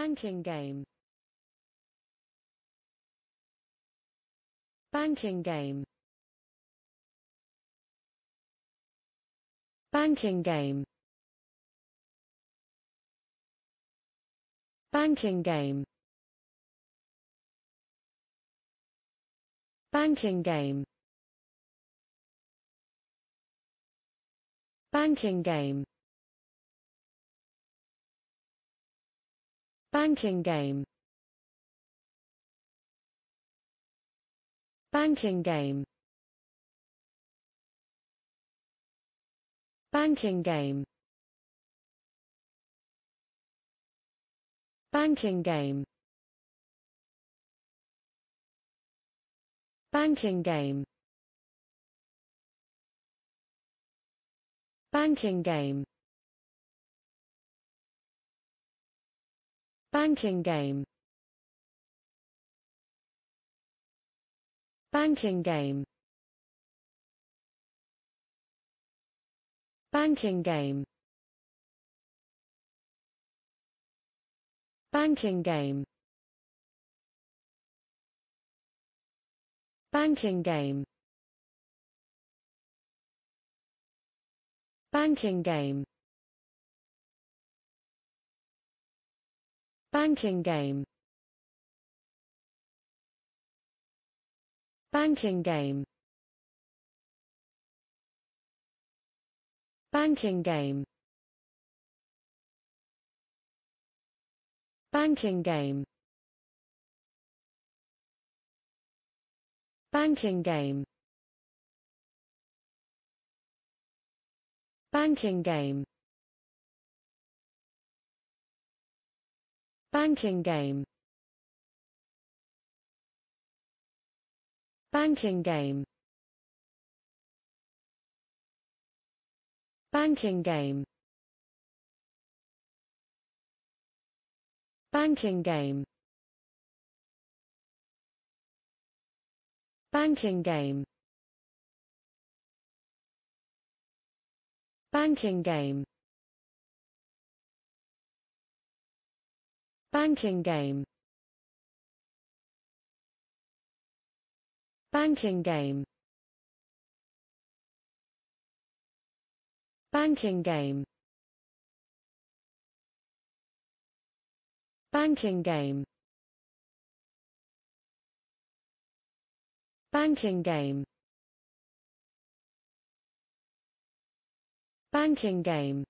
Banking game Banking game Banking game Banking game Banking game Banking game Banking game Banking game Banking game Banking game Banking game Banking game Banking game Banking game Banking game Banking game Banking game Banking game Banking game Banking game Banking game Banking game Banking game Banking game Banking game Banking game Banking game Banking game Banking game Banking game Banking game Banking game Banking game Banking game Banking game Banking game